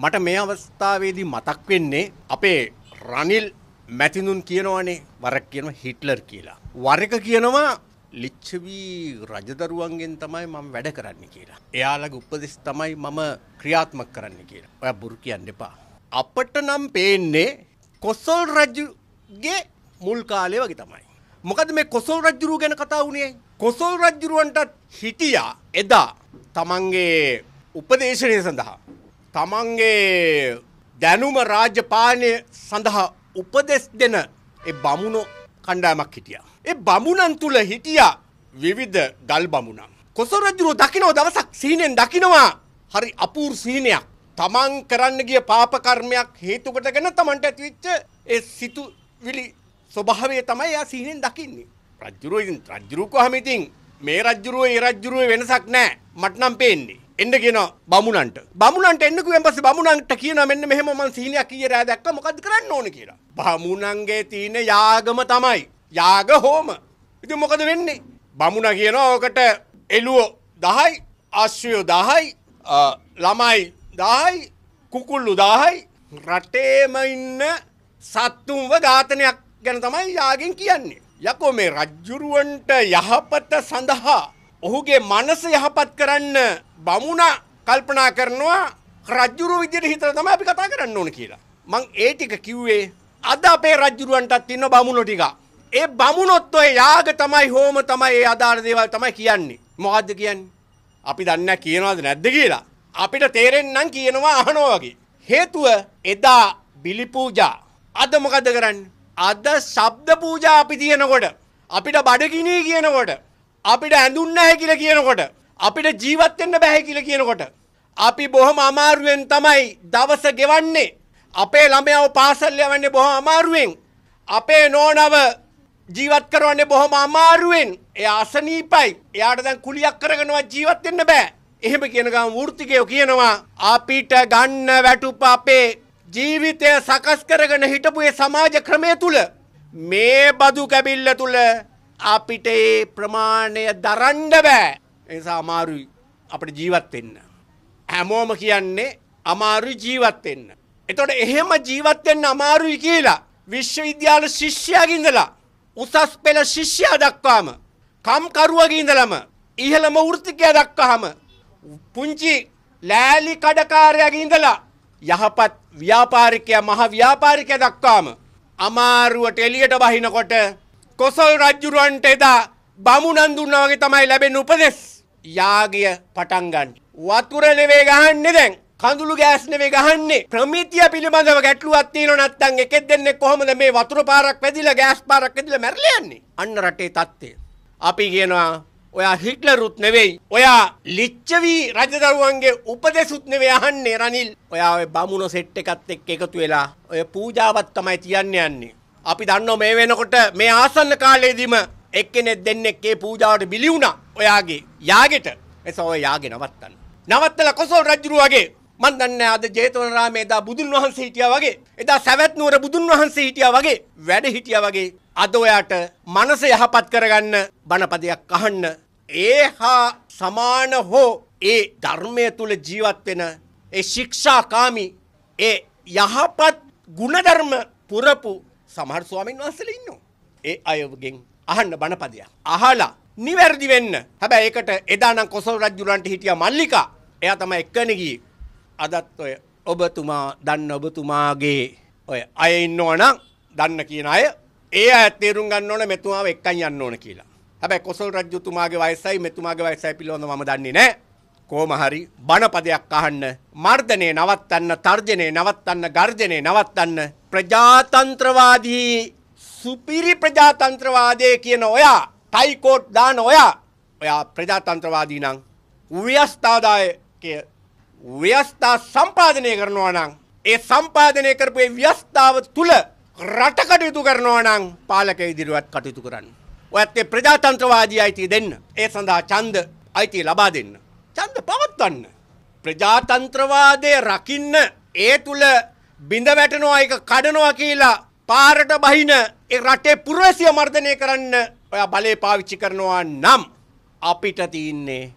මට මේ අවස්ථාවේදී මතක් වෙන්නේ අපේ රනිල් මැතිනුන් කියනවනේ වරක් කියනවා හිට්ලර් කියලා. වර එක කියනවා ලිච්චවී රජදරුවන්ගෙන් තමයි මම වැඩ කරන්න කියලා. එයාලගේ උපදෙස් තමයි මම ක්‍රියාත්මක කරන්න කියලා. ඔය බුරු කියන්න එපා. අපට නම් පේන්නේ කොස්සල් රජුගේ මුල් කාලය වගේ තමයි. මොකද මේ කොසල් රජ්ජුරුව ගැන කතා වුණේ. කොසල් රජ්ජුරුවන්ටත් හිටියා එදා තමන්ගේ උපදේශනය සඳහා තමන්ගේ දැනුම රාජ්‍යපාලනය සඳහා උපදෙස් දෙන ඒ බමුණෝ කණ්ඩායමක් හිටියා. ඒ බමුණන් තුල හිටියා විවිධ ගල් බමුණන්. කොසොල් රජුරෝ දකිනව දවසක් සීනෙන් දකිනවා හරි අපූර් සීනයක්. තමන් කරන්න ගිය පාප කර්මයක් හේතු කොටගෙන තමන්ට ඇතිවෙච්ච ඒ සිතුවිලි ස්වභාවය තමයි එයා සීනෙන් දකින්නේ. රජුරෝ ඉතින් රජුරෝ කොහම ඉතින් මේ රජුරෝ ඒ රජුරෝ වෙනසක් නැහැ. මට නම් පේන්නේ. එන්න කියන බමුණන්ට බමුණන්ට එන්නකුවෙන් පස්සේ බමුණන්ට කියන මෙන්න මෙහෙම මං සීනයක් ඊයේ රෑ දැක්ක මොකද්ද කරන්න ඕන කියලා. බමුණන්ගේ තියෙන යාගම තමයි. යාග හෝම. ඉතින් මොකද වෙන්නේ? බමුණ කියනවා ඔකට එළුවෝ 10යි, අශ්වයෝ 10යි, ළමයි 10යි, කුකුල්ලු 10යි රටේම ඉන්න සත්තුන්ව ඝාතනයක් ගැන තමයි යාගෙන් කියන්නේ. යකෝ මේ රජ්ජුරුවන්ට යහපත සඳහා ඔහුගේ මනස යහපත් කරන්න බමුණ කල්පනා කරනවා රජ්ජුරු විදියට හිතලා තමයි අපි කතා කරන්න ඕන කියලා. මං ඒ ටික කිව්වේ අද අපේ රජ්ජුරුවන්ටත් ඉන්න බමුණෝ ටික. ඒ බමුණොත් ඔය යාග තමයි හෝම තමයි ඒ අදාළ දේවල් තමයි කියන්නේ. මොකද්ද කියන්නේ? අපි දන්නේ කියනවද නැද්ද කියලා. අපිට තේරෙන්නම් කියනවා අහනවා වගේ. හේතුව එදා බිලි පූජා. අද මොකද කරන්නේ? අද ශබ්ද පූජා අපි තියනකොට අපිට බඩගිනි කියනකොට අපිට ඇඳුන්න නැහැ කියලා කියනකොට අපිට ජීවත් වෙන්න බෑ කියලා කියනකොට අපි බොහොම අමාරුවෙන් තමයි දවස ගෙවන්නේ අපේ ළමයව පාසල් යවන්නේ බොහොම අමාරුවෙන් අපේ නෝනව ජීවත් කරවන්නේ බොහොම අමාරුවෙන් එයා අසනීපයි එයාට දැන් කුලියක් කරගෙනවත් ජීවත් වෙන්න බෑ එහෙම කියන ගමන් වෘත්තිකයෝ කියනවා අපිට ගන්න වැටුප අපේ ජීවිතය සකස් කරගෙන හිටපු ඒ සමාජ ක්‍රමය තුල මේ බදු කැබිල්ල තුල අපිට ඒ ප්‍රමාණය දරන්න බෑ. එනිසා අමාරුයි අපිට ජීවත් වෙන්න. හැමෝම කියන්නේ අමාරුයි ජීවත් වෙන්න. එතකොට එහෙම ජීවත් වෙන්න අමාරුයි කියලා විශ්වවිද්‍යාල ශිෂ්‍යයාගේ ඉඳලා උසස් පෙළ ශිෂ්‍යයා දක්වාම කම්කරුවගේ ඉඳලම ඉහළම වෘත්තිකයා දක්වාම පුංචි ලෑලි කඩකාරයාගේ ඉඳලා යහපත් ව්‍යාපාරිකයා මහ ව්‍යාපාරිකයා දක්වාම අමාරුවට එළියට බහිනකොට කොසල් රජ්ජුරුවන්ට එදා බමුණන් දුන්නා වගේ තමයි ලැබෙන උපදෙස්. යාගය පටන් ගන්න. වතුර නෙවෙයි ගහන්නේ දැන්. කඳුළු ගෑස් නෙවෙයි ගහන්නේ. ප්‍රමිතිය පිළිබඳව ගැටලුවක් තියෙනව නැත්නම් එකෙක් දෙන්නේ කොහොමද මේ වතුර පාරක් වැදිලා ගෑස් පාරක් වැදිලා මැරිලා යන්නේ? අන්න රටේ තත්ත්වය. අපි කියනවා ඔයා හිට්ලරුත් නෙවෙයි. ඔයා ලිච්ඡවි රජදරුවන්ගේ උපදේශුත් නෙවෙයි අහන්නේ රනිල්. ඔයා ඔය බමුණු සෙට් එකත් එක්ක එකතු වෙලා ඔය පූජාවත් තමයි තියන්න යන්නේ. අපි දන්නෝ මේ වෙනකොට මේ ආසන්න කාලයේදීම එක්කෙනෙක් දෙන්නෙක් ඒ පූජාවට බිලි වුණා ඔයාගේ යාගෙට. එසෝ ඔය යාගේ නවත්තන්න. නවත්තලා කොසල් රජුරුවගේ මන් දන්නේ අද ජේතවනාරාමේ එදා බුදුන් වහන්සේ හිටියා වගේ එදා සවැත් නුවර බුදුන් වහන්සේ හිටියා වගේ වැඩ හිටියා වගේ අද ඔයාට මනස යහපත් කරගන්න බණපදයක් අහන්න ඒහා සමාන හෝ ඒ ධර්මය තුල ජීවත් වෙන ඒ ශික්ෂාකාමි ඒ යහපත් ගුණධර්ම පුරපු සමහර ස්වාමීන් වහන්සේලා ඉන්නවා. ඒ අයගෙන් අහන්න බණපදයක්. අහලා නිවැරදි වෙන්න. හැබැයි ඒකට එදා නම් කොසල් රජුලන්ට හිටියා මල්ලිකා. එයා තමයි එක්කනේ ගියේ. අදත් ඔය ඔබතුමා දන්න ඔබතුමාගේ ඔය අය ඉන්නවනම් දන්න කියන අය ඒ අය තේරුම් ගන්න ඕන මෙතුමාව එක්කන් යන්න ඕන කියලා. හැබැයි කොසල් රජතුමාගේ වයසයි මෙතුමාගේ වයසයි පිළිබඳව මම දන්නේ නැහැ. කොහොම හරි බණපදයක් අහන්න, මර්ධනේ නවත්තන්න, තර්ජනේ නවත්තන්න, ගර්ජනේ නවත්තන්න ප්‍රජාතන්ත්‍රවාදී සුපිරි ප්‍රජාතන්ත්‍රවාදය කියන ඔයා ටයිකෝට් දාන ඔයා ඔයා ප්‍රජාතන්ත්‍රවාදී නම් ව්‍යස්ථාදායක ව්‍යස්ථා සම්පාදනය කරනවා නම් ඒ සම්පාදනය කරපු ඒ ව්‍යස්ථාව තුල රට කටයුතු කරනවා නම් පාලක ඉදිරියට කටයුතු කරන්න. ඔයත් ඒ ප්‍රජාතන්ත්‍රවාදී අයිතිය දෙන්න. ඒ සඳහා ඡන්ද අයිතිය ලබා දෙන්න. ඡන්ද පවත්වන්න. ප්‍රජාතන්ත්‍රවාදය රකින්න ඒ තුල බිඳ වැටෙනවා එක කඩනවා කියලා පාරට බහින ඒ රටේ පුරවැසිය මර්ධනය කරන්න ඔයා බලය පාවිච්චි කරනවා නම් අපිට තියන්නේ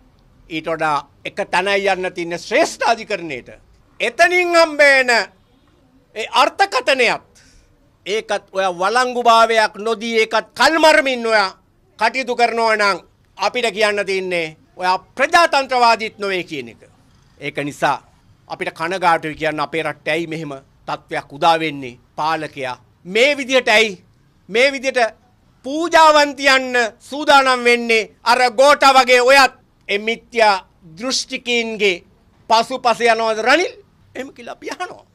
ඊට වඩා එක තැනයි යන්න තියන්න ශ්‍රේෂ්ඨ අධිකරණයට එතනින් හම්බේන ඒ අර්ථකතනයත් ඒකත් ඔය වලංගුභාවයක් නොදී ඒකත් කල්මරමින් ඔයා කටයුතු කරනවා නම් අපිට කියන්න තියන්නේ ඔයා ප්‍රජාතන්ත්‍රවාදීත් නොවේ කියන එක. ඒක නිසා අපිට කනගාටුයි කියන්න අපේ රට්ට ඇයි මෙහෙම තත්ත්වයක් උදා වෙන්නේ පාලකයා මේ විදියට ඇයි මේ විදියට පූජාවන් තියන්න සූදානම් වෙන්නේ අර ගෝඨ වගේ ඔයත් ඒ මිත්‍යා දෘෂ්ටිකීන්ගේ පසුපස යනවද රනිල් එහෙම කියලා අපි අහනවා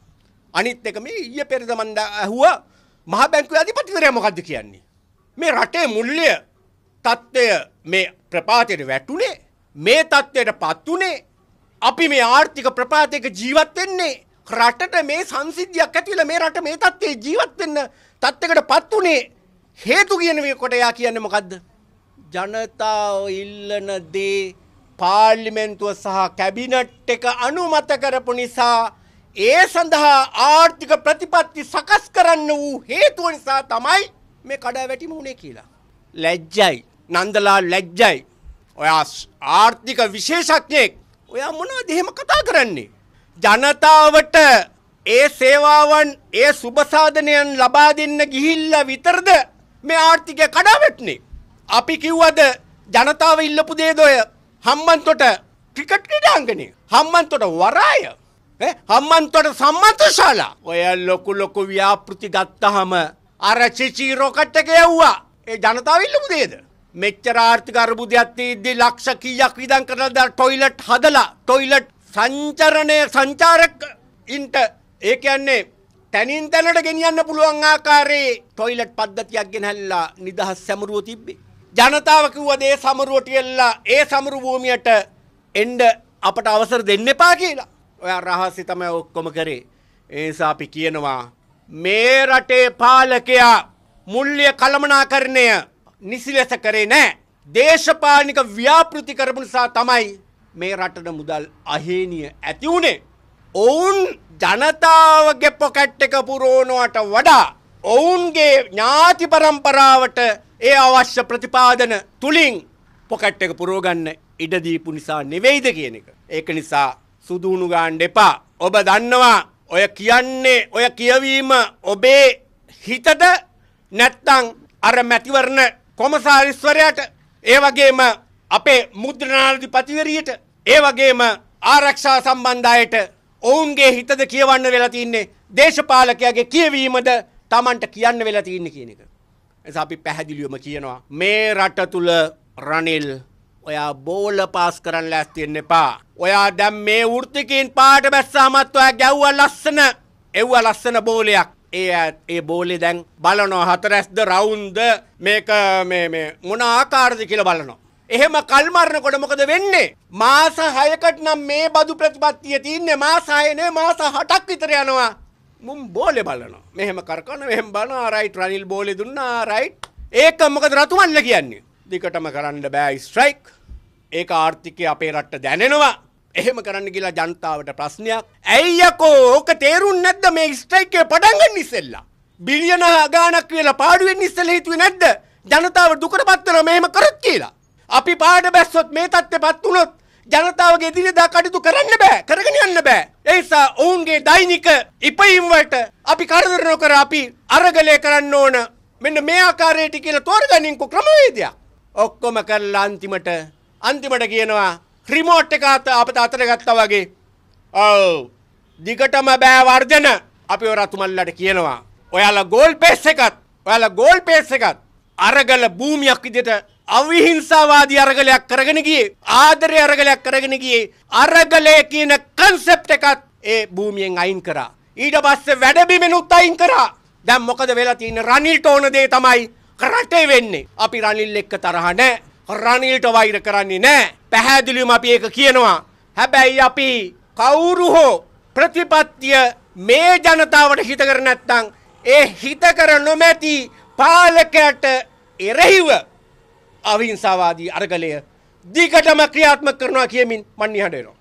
අනිත් එක මේ ඊයේ පෙරේද මම ඇහුවා මහ බැංකුවේ අධිපතිවරයා මොකද්ද කියන්නේ මේ රටේ මුල්‍ය තත්ත්වය මේ ප්‍රපාතයට වැටුනේ මේ තත්ත්වයට පත් උනේ අපි මේ ආර්ථික ප්‍රපාතයක ජීවත් වෙන්නේ රටට මේ සංසිද්ධියක් ඇතිවිලා මේ රට මේ තත්ත්වයේ ජීවත් වෙන්න තත්ත්වයකටපත් උනේ හේතු කියන කොට එයා කියන්නේ මොකද්ද? ජනතාව ඉල්ලන දේ පාර්ලිමේන්තුව සහ කැබිනට් එක අනුමත කරපු නිසා ඒ සඳහා ආර්ථික ප්‍රතිපත්ති සකස් කරන්න වූ හේතුව නිසා තමයි මේ කඩාවැටීම වුණේ කියලා. ලැජ්ජයි. නන්දලා ලැජ්ජයි. ඔයා ආර්ථික විශේෂඥයෙක්. ඔයා මොනවද එහෙම කතා කරන්නේ? ජනතාවට ඒ සේවාවන් ඒ සුබසාධනයන් ලබා දෙන්න ගිහිල්ලා විතරද මේ ආර්ථිකය කඩාවැටුනේ. අපි කිව්වද ජනතාව ඉල්ලපු දේ දොය හම්බන්තොට ක්‍රිකට් ක්‍රීඩාංගණය. හම්බන්තොට වරාය. හම්බන්තොට සම්මන්ත්‍රශාලා. ඔය ලොකු ලොකු ව්‍යාපෘති ගත්තහම අර චිචීරෝකට්ට ගෙව්වා. ඒ ජනතාව ඉල්ලපු දේද? මෙච්චර ආර්ථික අර්බුදයක් තියද්දි ලක්ෂ කීයක් විදන් කරලා ටොයිලට් හදලා ටොයිලට් සංචරණය සංචාරකඉන්ට ඒ කියන්නේ තැනින් තැනට ගෙනියන්න පුළුවන් ආකාරයේ ටොයිලට් පද්ධතියක් ගෙනහැල්ලා නිදහස් සැමරුව තිබ්බේ. ජනතාව කිව්වද ඒ සමරුවට එල්ලා ඒ සමරු භූමියට එන්න අපට අවසර දෙන්න එපා කියලා. ඔයා රහසි තමයි ඔක්කොම කරේ. ඒ නිසා අපි කියනවා මේ රටේ පාලකයා මුල්්‍ය කළමනාකරණය නිසි ලෙස කරේ නෑ. දේශපාලික ව්‍යාපෘති කරපු නිසා තමයි මේ රටට මුදල් අහේනිය ඇති වුණේ. ඔවුන් ජනතාවගේ පොකැට් එක පුරෝණුවට වඩා ඔවුන්ගේ ඥාති පරම්පරාවට ඒ අවශ්‍ය ප්‍රතිපාදන තුලින් පොකට් එක පුරෝගන්න ඉඩදීපු නිසා නෙවෙයිද කියන එක. ඒක නිසා සුදුණු ගාන්න එපා. ඔබ දන්නවා ඔය කියන්නේ ඔය කියවීම ඔබේ හිතට නැත්තං අර මැතිවරණ කොමසාරිස්වරයට ඒ වගේම අපේ මුද්‍රණාධිපතිවරියට ඒ වගේම ආරක්ෂා සම්බන්ධායට ඔවුන්ගේ හිතද කියවන්න වෙලා තින්නේ දේශපාලකයාගේ කියවීමද Tamanට කියන්න වෙලා තින්නේ කියන එක. එතස අපි පැහැදිලිවම කියනවා මේ රට තුල රනිල් ඔයා බෝල පාස් කරන්න ලෑස්ති වෙන්න එපා. ඔයා දැන් මේ වෘත්තිකයෙන් පාට බැස්සාමත් ඔයා ගැව්වා ලස්සන එව්වා ලස්සන බෝලයක්. ඒ ඒ බෝලේ දැන් බලනවා හතරැස්ද රවුන්ද මේක මේ මේ මොන ආකාරද කියලා බලනවා. එහෙම කල්මරණකොට මොකද වෙන්නේ. මාස හයකට නම් මේ බදු ප්‍රතිපත්තිය තියන්නේ මාසායනය මාස හටක් විතර යනවා. මුම් බෝලෙ බලනවා මෙහෙම කරකන මෙහම බන රයිට් රනිල් බෝලෙ දුන්නා රයිට් ඒක මොකද රතුමල්ල කියන්නේ. දිකටම කරන්න බෑ ස්ට්‍රයික් ඒක ආර්ථිකය අපේ රට්ට දැනෙනවා. එහෙම කරන්න කියලා ජනතාවට ප්‍රශ්නයක් ඇයියකෝ ඕක තේරුම් නැද්ද මේ ස්ට්‍රයිකේ පඩන්ගන්න ඉස්සෙල්ලා. බිලියන ගානක් කියලා පාඩුවෙන් ඉස්සෙල්ලා හිතුවේ නැද්ද? ජනතාව දුකට පත් වෙනවා මෙහෙම කරොත් කියලා. අපි පාඩ බැස්සොත් මේ තත්ත්වයටපත් වුණොත් ජනතාවගේ එදිනෙදා කටයුතු කරන්න බෑ කරගෙන යන්න බෑ ඒ නිසා ඔවුන්ගේ දෛනික ඉපයීම් වලට අපි කරදර නොකර අපි අරගලය කරන්න ඕන මෙන්න මේ ආකාරයට කියලා තෝරගනින්කෝ ක්‍රමවේදයක් ඔක්කොම කරලා අන්තිමට අන්තිමට කියනවා රිමෝට් එක අත අපත අතර ගත්තා වගේ ඔව් දිගටම බෑ වර්ධන අපි ඔය රතුමල්ලට කියනවා ඔයාලා ගෝල් පේස් එකත් ඔයාලා ගෝල් පේස් එකත් අරගල භූමියක් විදිහට අවිහිංසාවාදී අරගලයක් කරගෙන ගියේ ආදරය අරගලයක් කරගෙන ගියේ අරගලය කියන කන්සෙප්ට් එකත් ඒ භූමියෙන් අයින් කරා ඊට පස්සේ වැඩබිමෙනුත් අයින් කරා දැන් මොකද වෙලා තියෙන්නේ රනිල්ට ඕන දේ තමයි රටේ වෙන්නේ අපි රනිල් එක්ක තරහ නැහැ රනිල්ට වෛර කරන්නේ නැහැ පැහැදිලිවම අපි ඒක කියනවා හැබැයි අපි කවුරු හෝ ප්‍රතිපත්තිය මේ ජනතාවට හිත කර නැත්නම් ඒ හිත කර නොමැති පාලකයට එරෙහිව අවිංසාවාදී අරගලය දිගටම ක්‍රියාත්මක කරනවා කියමින් මන් නිහඬ වෙනවා.